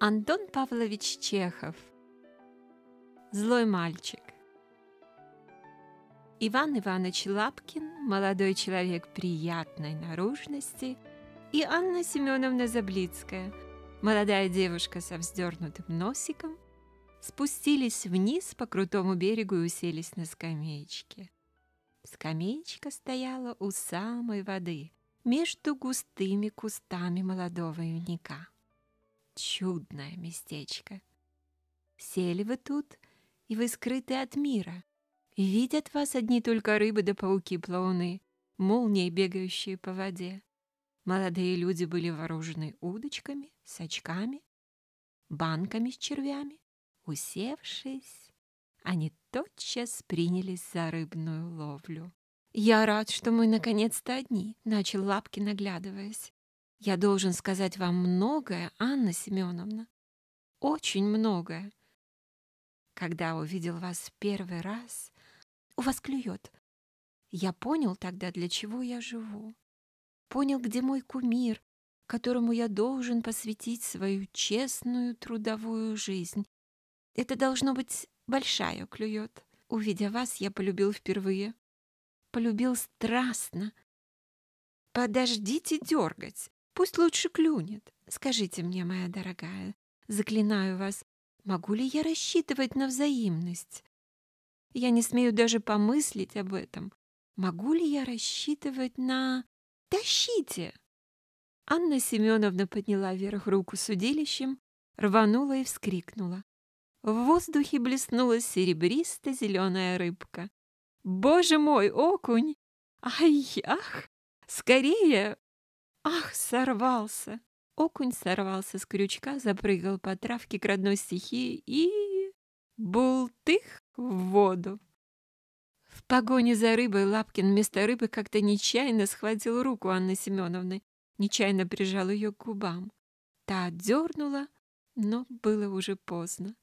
Антон Павлович Чехов Злой мальчик Иван Иванович Лапкин, молодой человек приятной наружности, и Анна Семеновна Заблицкая, молодая девушка со вздернутым носиком, спустились вниз по крутому берегу и уселись на скамеечке. Скамеечка стояла у самой воды, между густыми кустами молодого юника чудное местечко. Сели вы тут, и вы скрыты от мира. И видят вас одни только рыбы да пауки-плауны, молнии, бегающие по воде. Молодые люди были вооружены удочками, сачками, банками с червями. Усевшись, они тотчас принялись за рыбную ловлю. «Я рад, что мы наконец-то одни», — начал лапки наглядываясь. Я должен сказать вам многое, Анна Семеновна. Очень многое. Когда увидел вас в первый раз, у вас клюет. Я понял тогда, для чего я живу. Понял, где мой кумир, которому я должен посвятить свою честную трудовую жизнь. Это должно быть большая клюет. Увидя вас, я полюбил впервые. Полюбил страстно. Подождите дергать. Пусть лучше клюнет. Скажите мне, моя дорогая, заклинаю вас, могу ли я рассчитывать на взаимность? Я не смею даже помыслить об этом. Могу ли я рассчитывать на... Тащите!» Анна Семеновна подняла вверх руку с удилищем, рванула и вскрикнула. В воздухе блеснула серебристо-зеленая рыбка. «Боже мой, окунь! Ай, ах! Скорее! Ах, сорвался! Окунь сорвался с крючка, запрыгал по травке к родной стихии и... Бултых в воду. В погоне за рыбой Лапкин вместо рыбы как-то нечаянно схватил руку Анны Семеновны, нечаянно прижал ее к губам. Та дернула, но было уже поздно.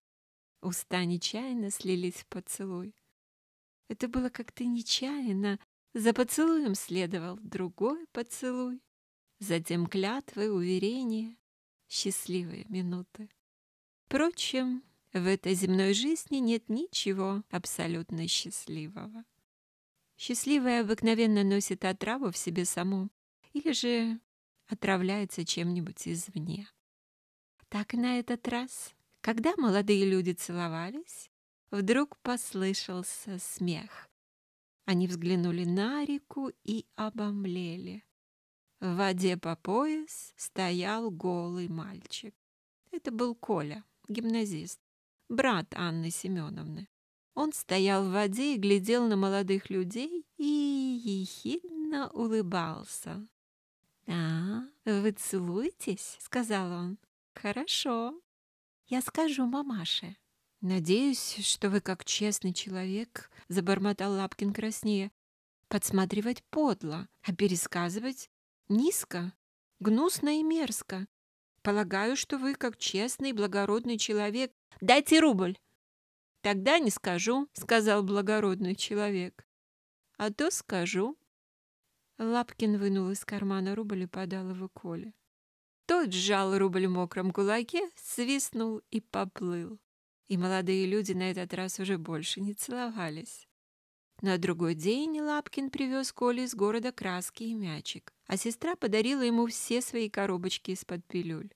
Уста нечаянно слились в поцелуй. Это было как-то нечаянно. За поцелуем следовал другой поцелуй затем клятвы, уверения, счастливые минуты. Впрочем, в этой земной жизни нет ничего абсолютно счастливого. Счастливое обыкновенно носит отраву в себе саму или же отравляется чем-нибудь извне. Так и на этот раз, когда молодые люди целовались, вдруг послышался смех. Они взглянули на реку и обомлели. В воде по пояс стоял голый мальчик. Это был Коля, гимназист, брат Анны Семеновны. Он стоял в воде и глядел на молодых людей и ехидно улыбался. «А, вы целуетесь?» — сказал он. «Хорошо. Я скажу мамаше». «Надеюсь, что вы, как честный человек, — забормотал Лапкин краснее, — подсматривать подло, а пересказывать Низко, гнусно и мерзко. Полагаю, что вы, как честный и благородный человек... Дайте рубль!» «Тогда не скажу», — сказал благородный человек. «А то скажу». Лапкин вынул из кармана рубль и подал его Коле. Тот сжал рубль в мокром кулаке, свистнул и поплыл. И молодые люди на этот раз уже больше не целовались. На другой день Лапкин привез Коле из города краски и мячик а сестра подарила ему все свои коробочки из-под пилюль.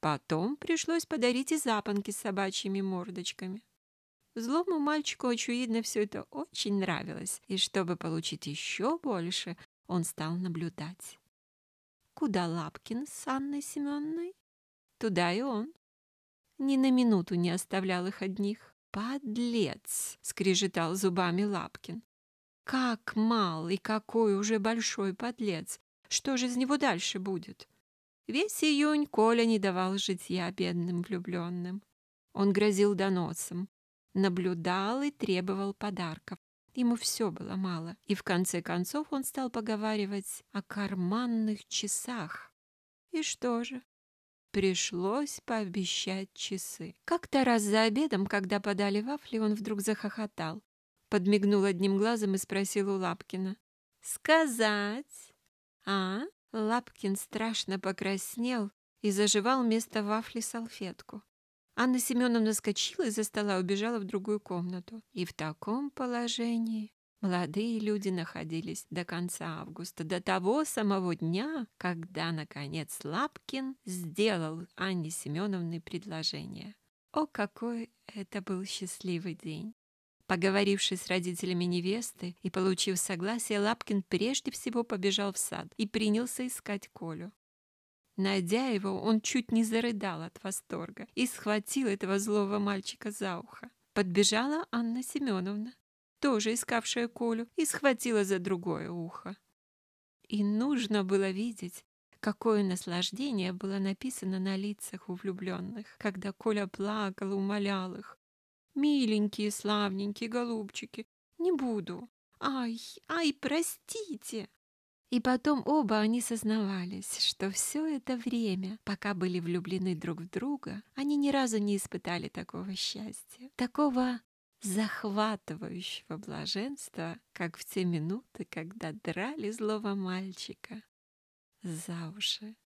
Потом пришлось подарить и запонки с собачьими мордочками. Злому мальчику, очевидно, все это очень нравилось, и чтобы получить еще больше, он стал наблюдать. Куда Лапкин с Анной Семенной? Туда и он. Ни на минуту не оставлял их одних. «Подлец!» — скрежетал зубами Лапкин. «Как мал и какой уже большой подлец! Что же из него дальше будет? Весь июнь Коля не давал житья бедным влюбленным. Он грозил доносом, наблюдал и требовал подарков. Ему все было мало, и в конце концов он стал поговаривать о карманных часах. И что же? Пришлось пообещать часы. Как-то раз за обедом, когда подали вафли, он вдруг захохотал. Подмигнул одним глазом и спросил у Лапкина. «Сказать?» «А?» Лапкин страшно покраснел и заживал вместо вафли салфетку. Анна Семеновна вскочила из-за стола, убежала в другую комнату. И в таком положении молодые люди находились до конца августа, до того самого дня, когда, наконец, Лапкин сделал Анне Семеновне предложение. О, какой это был счастливый день! Поговорившись с родителями невесты и получив согласие, Лапкин прежде всего побежал в сад и принялся искать Колю. Найдя его, он чуть не зарыдал от восторга и схватил этого злого мальчика за ухо. Подбежала Анна Семеновна, тоже искавшая Колю, и схватила за другое ухо. И нужно было видеть, Какое наслаждение было написано на лицах у влюбленных, когда Коля плакал, умолял их, Миленькие, славненькие голубчики, не буду. Ай, ай, простите!» И потом оба они сознавались, что все это время, пока были влюблены друг в друга, они ни разу не испытали такого счастья, такого захватывающего блаженства, как в те минуты, когда драли злого мальчика за уши.